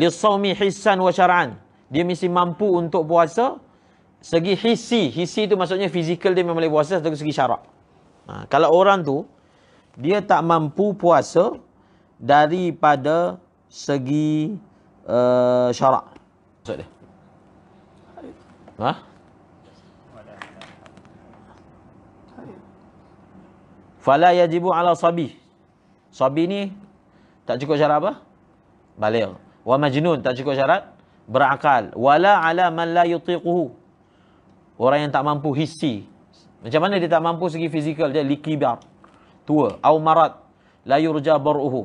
lisawmi hissan wa syar'an. Dia mesti mampu untuk puasa segi hisi, hisi itu maksudnya fizikal dia memang boleh puasa dari segi syarak. Ha, kalau orang tu dia tak mampu puasa daripada segi uh, syarak. Maksud dia? Ha? Fala yajibu ala sabi. Sabi ni tak cukup syarat apa? Baligh wa majnun tak cukup syarat berakal wala ala man la yutiquhu orang yang tak mampu hissi macam mana dia tak mampu segi fizikal dia likibar tua au marad la yurja baruhu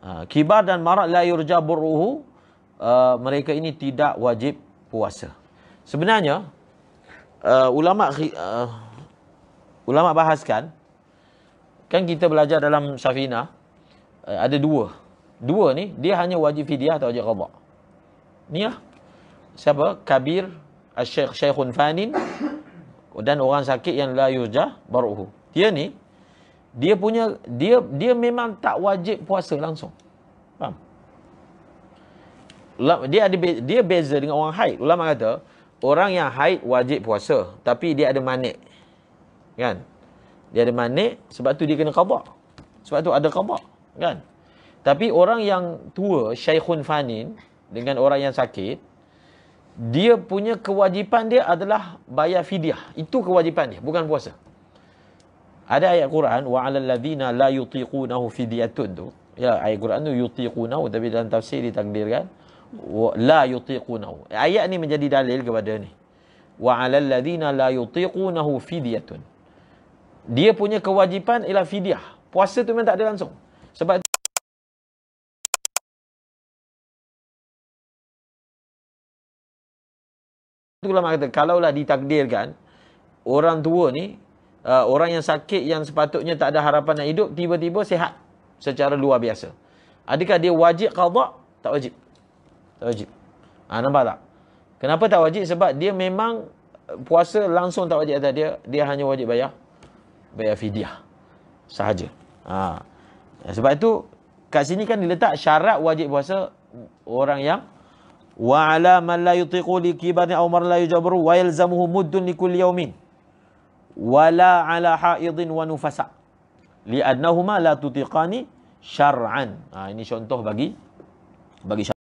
ah, kibar dan marad la yurja baruhu ah, mereka ini tidak wajib puasa sebenarnya uh, ulama uh, ulama bahaskan kan kita belajar dalam safina uh, ada dua dua ni dia hanya wajib fidyah atau wajib qada. Ni lah. Siapa? Kabir Asy-Syaikh Fanin dan orang sakit yang la yujah baruhu. Dia ni dia punya dia dia memang tak wajib puasa langsung. Faham? Dia ada dia beza dengan orang haid. Ulama kata orang yang haid wajib puasa tapi dia ada manik. Kan? Dia ada manik sebab tu dia kena qada. Sebab tu ada qada. Kan? Tapi orang yang tua, Syekhun Fanin, dengan orang yang sakit, dia punya kewajipan dia adalah bayar fidyah. Itu kewajipan dia, bukan puasa. Ada ayat Quran, wa وَعَلَى الَّذِينَ la يُطِيقُونَهُ فِدِيَةٌ tu. Ya, ayat Quran tu, يُطِيقُونَهُ, tapi dalam tafsir ditakdirkan, la yutiqunahu. Ayat ni menjadi dalil kepada ni. Wa 'alal ladzina la yutiqunahu fidyatun. Dia punya kewajipan ialah fidyah. Puasa tu memang tak ada langsung. Sebab ulama kata kalaulah ditakdirkan orang tua ni uh, orang yang sakit yang sepatutnya tak ada harapan nak hidup tiba-tiba sihat secara luar biasa. Adakah dia wajib qada? Tak wajib. Tak wajib. Ah ha, nampak tak? Kenapa tak wajib? Sebab dia memang uh, puasa langsung tak wajib atas dia, dia hanya wajib bayar bayar fidyah sahaja. Ha. Sebab itu kat sini kan diletak syarat wajib puasa orang yang wa ala man la yutiqu li kibani aw man la yujabru wa yalzamuhu muddun li kulli yawmin wa la ala haidin wa nufasa li annahuma la tutiqani syar'an ha, ini contoh bagi bagi syar'an.